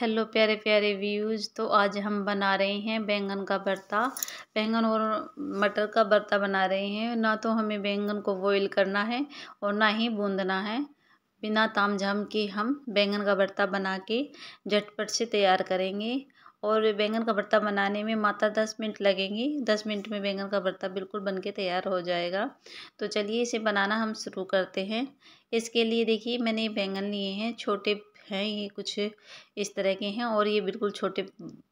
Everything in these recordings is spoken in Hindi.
हेलो प्यारे प्यारे व्यूज़ तो आज हम बना रहे हैं बैंगन का भरता बैंगन और मटर का भरता बना रहे हैं ना तो हमें बैंगन को बॉईल करना है और ना ही बूंदना है बिना ताम झाम के हम बैंगन का भरता बना के झटपट से तैयार करेंगे और बैंगन का भरता बनाने में मात्र दस मिनट लगेंगे दस मिनट में बैंगन का भरता बिल्कुल बन के तैयार हो जाएगा तो चलिए इसे बनाना हम शुरू करते हैं इसके लिए देखिए मैंने बैंगन लिए हैं छोटे हैं ये कुछ इस तरह के हैं और ये बिल्कुल छोटे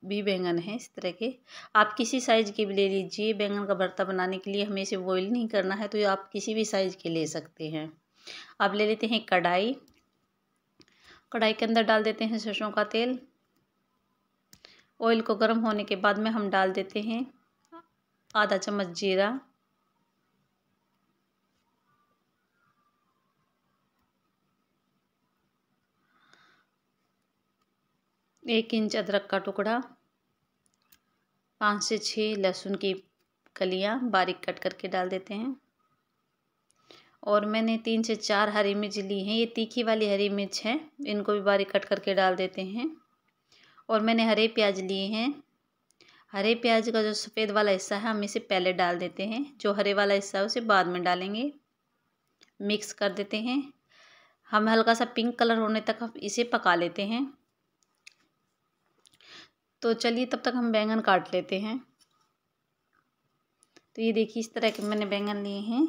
भी बैंगन हैं इस तरह के आप किसी साइज़ के भी ले लीजिए बैंगन का भरता बनाने के लिए हमें इसे बॉइल नहीं करना है तो ये आप किसी भी साइज़ के ले सकते हैं आप ले लेते हैं कढ़ाई कढ़ाई के अंदर डाल देते हैं सरसों का तेल ऑयल को गर्म होने के बाद में हम डाल देते हैं आधा चम्मच जीरा एक इंच अदरक का टुकड़ा पाँच से छः लहसुन की कलियाँ बारीक कट करके डाल देते हैं और मैंने तीन से चार हरी मिर्च ली हैं ये तीखी वाली हरी मिर्च है इनको भी बारीक कट करके डाल देते हैं और मैंने हरे प्याज लिए हैं हरे प्याज का जो सफ़ेद वाला हिस्सा है हम इसे पहले डाल देते हैं जो हरे वाला हिस्सा है उसे बाद में डालेंगे मिक्स कर देते हैं हम हल्का सा पिंक कलर होने तक हम इसे पका लेते हैं तो चलिए तब तक हम बैंगन काट लेते हैं तो ये देखिए इस तरह के मैंने बैंगन लिए हैं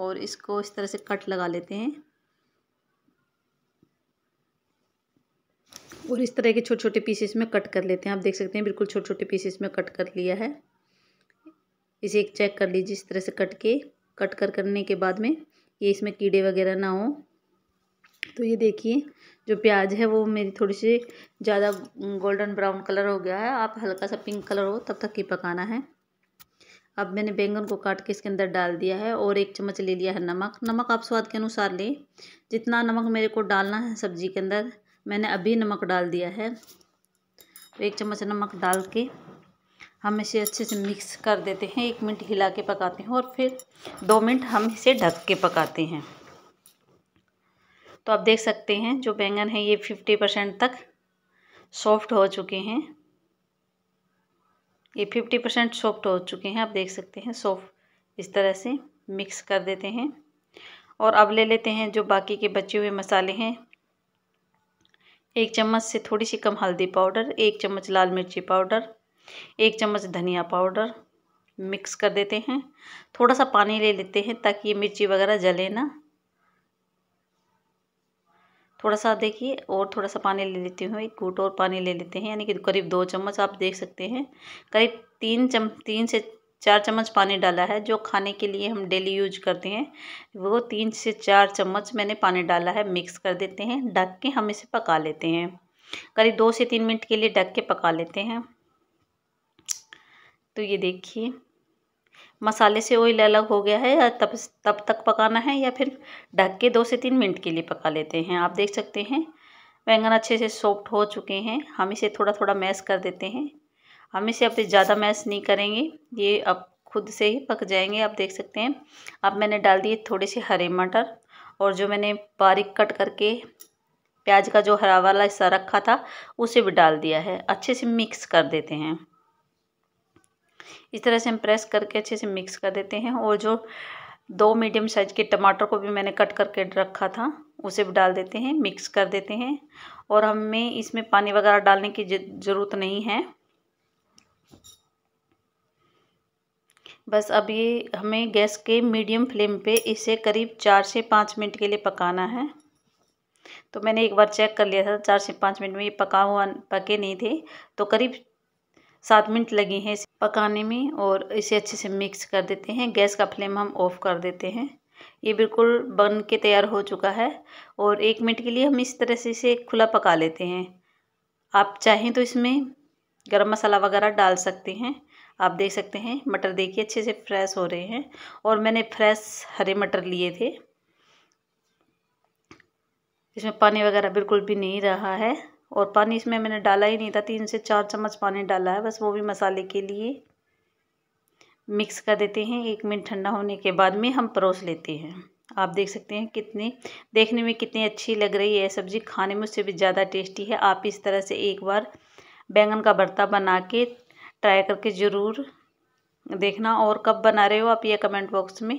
और इसको इस तरह से कट लगा लेते हैं और इस तरह के छोटे छोटे पीसेस में कट कर लेते हैं आप देख सकते हैं बिल्कुल छोटे छोटे पीसेस में कट कर लिया है इसे एक चेक कर लीजिए इस तरह से कट के कट कर करने के बाद में ये इसमें कीड़े वगैरह ना हो तो ये देखिए जो प्याज है वो मेरी थोड़ी सी ज़्यादा गोल्डन ब्राउन कलर हो गया है आप हल्का सा पिंक कलर हो तब तक ही पकाना है अब मैंने बैंगन को काट के इसके अंदर डाल दिया है और एक चम्मच ले लिया है नमक नमक आप स्वाद के अनुसार लें जितना नमक मेरे को डालना है सब्जी के अंदर मैंने अभी नमक डाल दिया है तो एक चम्मच नमक डाल के हम इसे अच्छे से मिक्स कर देते हैं एक मिनट हिला के पकाते हैं और फिर दो मिनट हम इसे ढक के पकाते हैं तो आप देख सकते हैं जो बैंगन है ये फिफ्टी परसेंट तक सॉफ्ट हो चुके हैं ये फिफ्टी परसेंट सॉफ्ट हो चुके हैं आप देख सकते हैं सॉफ्ट इस तरह से मिक्स कर देते हैं और अब ले लेते हैं जो बाकी के बचे हुए मसाले हैं एक चम्मच से थोड़ी सी कम हल्दी पाउडर एक चम्मच लाल मिर्ची पाउडर एक चम्मच धनिया पाउडर मिक्स कर देते हैं थोड़ा सा पानी ले लेते हैं ताकि ये मिर्ची वगैरह जले ना थोड़ा सा देखिए और थोड़ा सा पानी ले लेती हूँ एक घूट और पानी ले लेते हैं यानी कि करीब दो चम्मच आप देख सकते हैं करीब तीन चम तीन से चार चम्मच पानी डाला है जो खाने के लिए हम डेली यूज करते हैं वो तीन से चार चम्मच मैंने पानी डाला है मिक्स कर देते हैं ढक के हम इसे पका लेते हैं करीब दो से तीन मिनट के लिए ढक के पका लेते हैं तो ये देखिए मसाले से ऑयल अलग हो गया है या तब तब तक पकाना है या फिर ढक के दो से तीन मिनट के लिए पका लेते हैं आप देख सकते हैं बैंगन अच्छे से सॉफ्ट हो चुके हैं हम इसे थोड़ा थोड़ा मैश कर देते हैं हम इसे अब ज़्यादा मैश नहीं करेंगे ये अब खुद से ही पक जाएंगे आप देख सकते हैं अब मैंने डाल दिए थोड़े से हरे मटर और जो मैंने बारीक कट करके प्याज का जो हरा वाला हिस्सा रखा था उसे भी डाल दिया है अच्छे से मिक्स कर देते हैं इस तरह से हम प्रेस करके अच्छे से मिक्स कर देते हैं और जो दो मीडियम साइज के टमाटर को भी मैंने कट करके रखा था उसे भी डाल देते हैं मिक्स कर देते हैं और हमें इसमें पानी वगैरह डालने की ज़रूरत नहीं है बस अब ये हमें गैस के मीडियम फ्लेम पे इसे करीब चार से पाँच मिनट के लिए पकाना है तो मैंने एक बार चेक कर लिया था चार से पाँच मिनट में ये पका हुआ पके नहीं थे तो करीब सात मिनट लगे हैं इसे पकाने में और इसे अच्छे से मिक्स कर देते हैं गैस का फ्लेम हम ऑफ कर देते हैं ये बिल्कुल बन के तैयार हो चुका है और एक मिनट के लिए हम इस तरह से इसे खुला पका लेते हैं आप चाहें तो इसमें गरम मसाला वगैरह डाल सकते हैं आप देख सकते हैं मटर देखिए अच्छे से फ्रेश हो रहे हैं और मैंने फ्रेश हरे मटर लिए थे इसमें पानी वगैरह बिल्कुल भी नहीं रहा है और पानी इसमें मैंने डाला ही नहीं था तीन से चार चम्मच पानी डाला है बस वो भी मसाले के लिए मिक्स कर देते हैं एक मिनट ठंडा होने के बाद में हम परोस लेते हैं आप देख सकते हैं कितनी देखने में कितनी अच्छी लग रही है सब्ज़ी खाने में उससे भी ज़्यादा टेस्टी है आप इस तरह से एक बार बैंगन का भरता बना के ट्राई करके ज़रूर देखना और कब बना रहे हो आप ये कमेंट बॉक्स में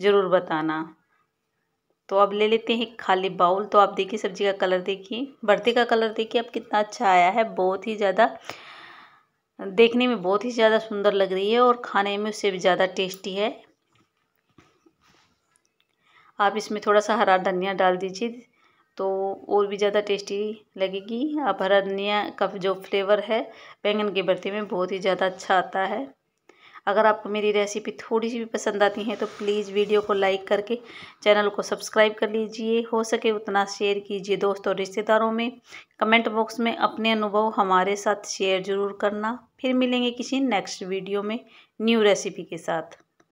ज़रूर बताना तो अब ले लेते हैं खाली बाउल तो आप देखिए सब्जी का कलर देखिए भरते का कलर देखिए अब कितना अच्छा आया है बहुत ही ज़्यादा देखने में बहुत ही ज़्यादा सुंदर लग रही है और खाने में उससे भी ज़्यादा टेस्टी है आप इसमें थोड़ा सा हरा धनिया डाल दीजिए तो और भी ज़्यादा टेस्टी लगेगी आप हरा धनिया का जो फ्लेवर है बैंगन के भरते में बहुत ही ज़्यादा अच्छा आता है अगर आपको मेरी रेसिपी थोड़ी सी भी पसंद आती है तो प्लीज़ वीडियो को लाइक करके चैनल को सब्सक्राइब कर लीजिए हो सके उतना शेयर कीजिए दोस्तों रिश्तेदारों में कमेंट बॉक्स में अपने अनुभव हमारे साथ शेयर ज़रूर करना फिर मिलेंगे किसी नेक्स्ट वीडियो में न्यू रेसिपी के साथ